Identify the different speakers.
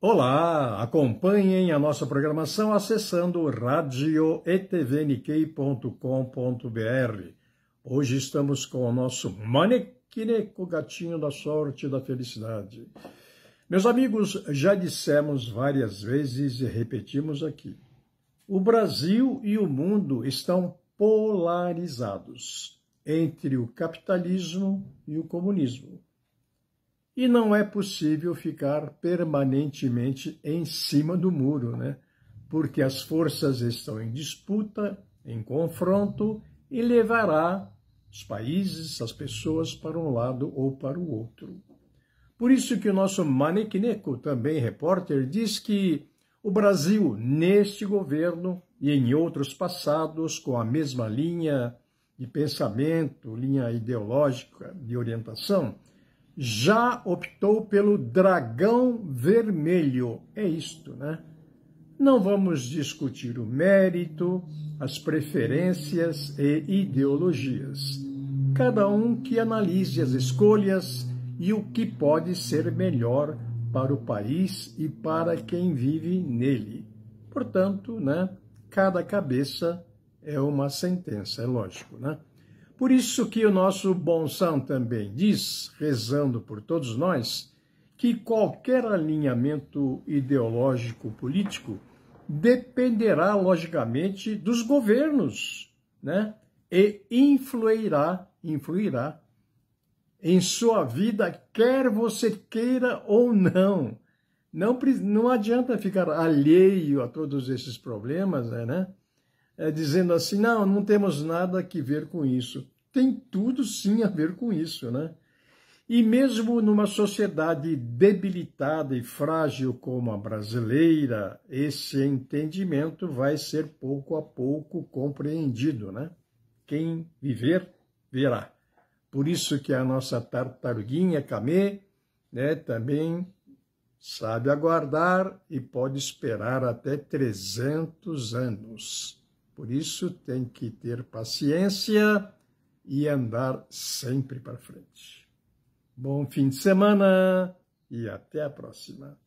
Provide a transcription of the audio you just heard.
Speaker 1: Olá, acompanhem a nossa programação acessando radioetvnk.com.br. Hoje estamos com o nosso manequineco o gatinho da sorte e da felicidade. Meus amigos, já dissemos várias vezes e repetimos aqui. O Brasil e o mundo estão polarizados entre o capitalismo e o comunismo e não é possível ficar permanentemente em cima do muro, né? porque as forças estão em disputa, em confronto, e levará os países, as pessoas para um lado ou para o outro. Por isso que o nosso Manequineco, também repórter, diz que o Brasil, neste governo e em outros passados, com a mesma linha de pensamento, linha ideológica de orientação, já optou pelo dragão vermelho. É isto, né? Não vamos discutir o mérito, as preferências e ideologias. Cada um que analise as escolhas e o que pode ser melhor para o país e para quem vive nele. Portanto, né, cada cabeça é uma sentença, é lógico, né? Por isso que o nosso bom são também diz, rezando por todos nós, que qualquer alinhamento ideológico político dependerá logicamente dos governos, né? E influirá, influirá em sua vida, quer você queira ou não. Não, não adianta ficar alheio a todos esses problemas, né? é, dizendo assim: não, não temos nada a ver com isso. Tem tudo sim a ver com isso, né? E mesmo numa sociedade debilitada e frágil como a brasileira, esse entendimento vai ser pouco a pouco compreendido, né? Quem viver, verá. Por isso que a nossa tartaruguinha Camê, né, também sabe aguardar e pode esperar até 300 anos. Por isso, tem que ter paciência e andar sempre para frente. Bom fim de semana e até a próxima.